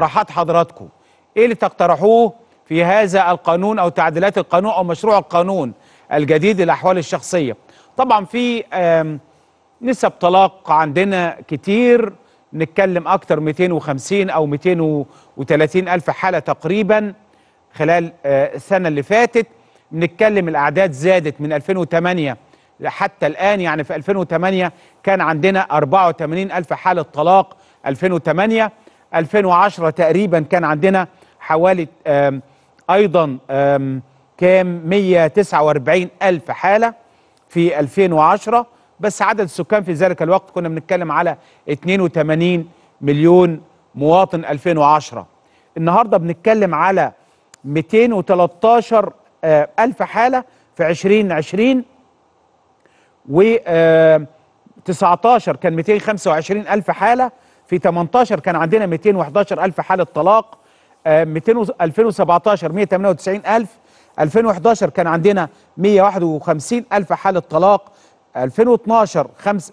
اقتراحات حضراتكم ايه اللي تقترحوه في هذا القانون او تعديلات القانون او مشروع القانون الجديد للاحوال الشخصيه طبعا في نسب طلاق عندنا كتير نتكلم اكتر 250 او 230 الف حاله تقريبا خلال آه، السنه اللي فاتت بنتكلم الاعداد زادت من 2008 حتى الان يعني في 2008 كان عندنا 84 الف حاله طلاق 2008 2010 تقريبا كان عندنا حوالي ايضا كام 149 ألف حالة في 2010 بس عدد السكان في ذلك الوقت كنا بنتكلم على 82 مليون مواطن 2010 النهاردة بنتكلم على 213 آه، ألف حالة في 2020 و 19 كان 225 ألف حالة في 18 كان عندنا 211 ألف حالة طلاق 200 2017 198 ألف 2011 كان عندنا 151 ألف حالة طلاق 2012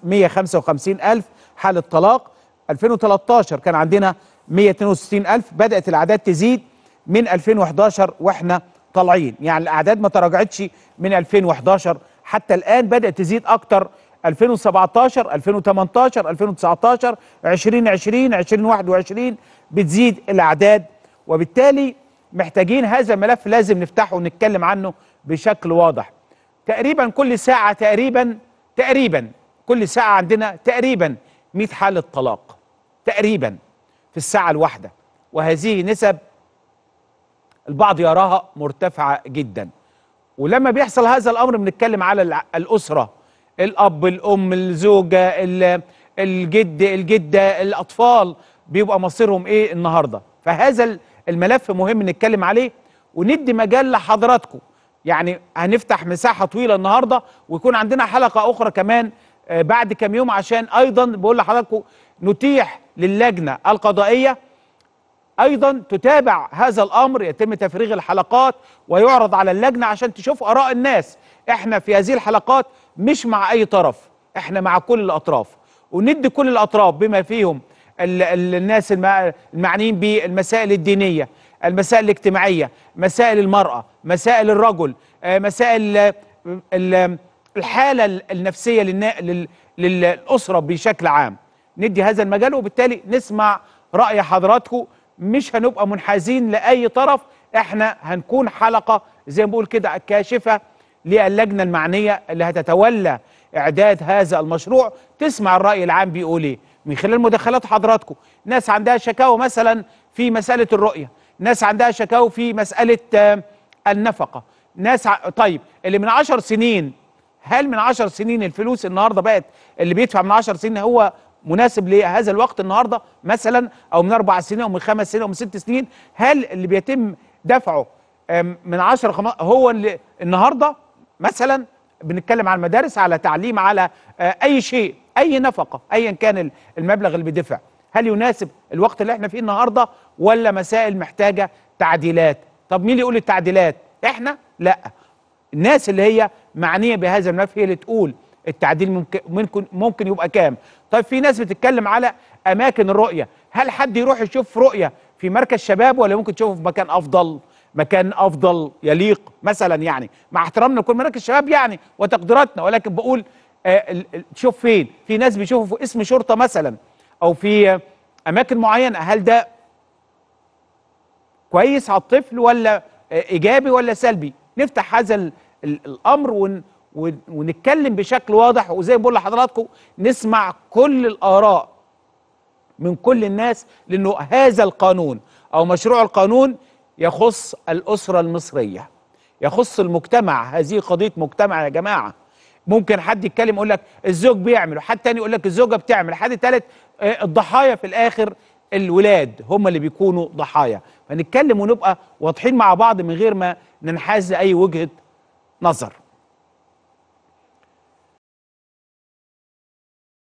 155 ألف حالة طلاق 2013 كان عندنا 162 ألف بدأت الأعداد تزيد من 2011 وإحنا طالعين يعني الأعداد ما تراجعتش من 2011 حتى الآن بدأت تزيد أكتر 2017 2018 2019 2020 2021 بتزيد الاعداد وبالتالي محتاجين هذا الملف لازم نفتحه ونتكلم عنه بشكل واضح تقريبا كل ساعة تقريبا تقريبا كل ساعة عندنا تقريبا 100 حالة طلاق تقريبا في الساعة الواحدة وهذه نسب البعض يراها مرتفعة جدا ولما بيحصل هذا الأمر بنتكلم على الأسرة الاب الام الزوجه الجد الجده الاطفال بيبقى مصيرهم ايه النهارده فهذا الملف مهم نتكلم عليه وندي مجال لحضراتكم يعني هنفتح مساحه طويله النهارده ويكون عندنا حلقه اخرى كمان آه، بعد كم يوم عشان ايضا بقول لحضراتكم نتيح للجنه القضائيه ايضا تتابع هذا الامر يتم تفريغ الحلقات ويعرض على اللجنه عشان تشوف اراء الناس احنا في هذه الحلقات مش مع اي طرف احنا مع كل الاطراف وندي كل الاطراف بما فيهم الـ الـ الناس المعنيين بالمسائل الدينيه المسائل الاجتماعيه مسائل المراه مسائل الرجل آه، مسائل آه، الحاله النفسيه للاسره بشكل عام ندي هذا المجال وبالتالي نسمع راي حضراتكم مش هنبقى منحازين لاي طرف احنا هنكون حلقه زي ما بقول كده الكاشفه للجنه المعنيه اللي هتتولى اعداد هذا المشروع تسمع الراي العام بيقول ايه من خلال مداخلات حضراتكم ناس عندها شكاوى مثلا في مساله الرؤيه ناس عندها شكاوى في مساله آه، النفقه ناس ع... طيب اللي من عشر سنين هل من عشر سنين الفلوس النهارده بقت اللي بيدفع من عشر سنين هو مناسب لهذا الوقت النهارده مثلا او من اربع سنين او من خمس سنين او من ست سنين هل اللي بيتم دفعه من 10 هو اللي النهارده مثلا بنتكلم على المدارس على تعليم على آه، اي شيء اي نفقه ايا كان المبلغ اللي بيدفع هل يناسب الوقت اللي احنا فيه النهارده ولا مسائل محتاجه تعديلات طب مين اللي يقول التعديلات احنا لا الناس اللي هي معنيه بهذا الملف هي اللي تقول التعديل ممكن ممكن يبقى كام طيب في ناس بتتكلم على اماكن الرؤيه هل حد يروح يشوف رؤيه في مركز شباب ولا ممكن تشوفه في مكان افضل مكان افضل يليق مثلا يعني مع احترامنا لكل مراكز الشباب يعني وتقديراتنا ولكن بقول آه، تشوف فين في ناس بيشوفوا في اسم شرطه مثلا او في اماكن معينه هل ده كويس على الطفل ولا آه، ايجابي ولا سلبي نفتح هذا الامر ونتكلم بشكل واضح وزي ما بقول لحضراتكم نسمع كل الاراء من كل الناس لانه هذا القانون او مشروع القانون يخص الاسره المصريه يخص المجتمع هذه قضيه مجتمع يا جماعه ممكن حد يتكلم يقول لك الزوج بيعمل وحد تاني يقول لك الزوجه بتعمل حد تالت آه، الضحايا في الاخر الولاد هم اللي بيكونوا ضحايا فنتكلم ونبقى واضحين مع بعض من غير ما ننحاز لاي وجهه نظر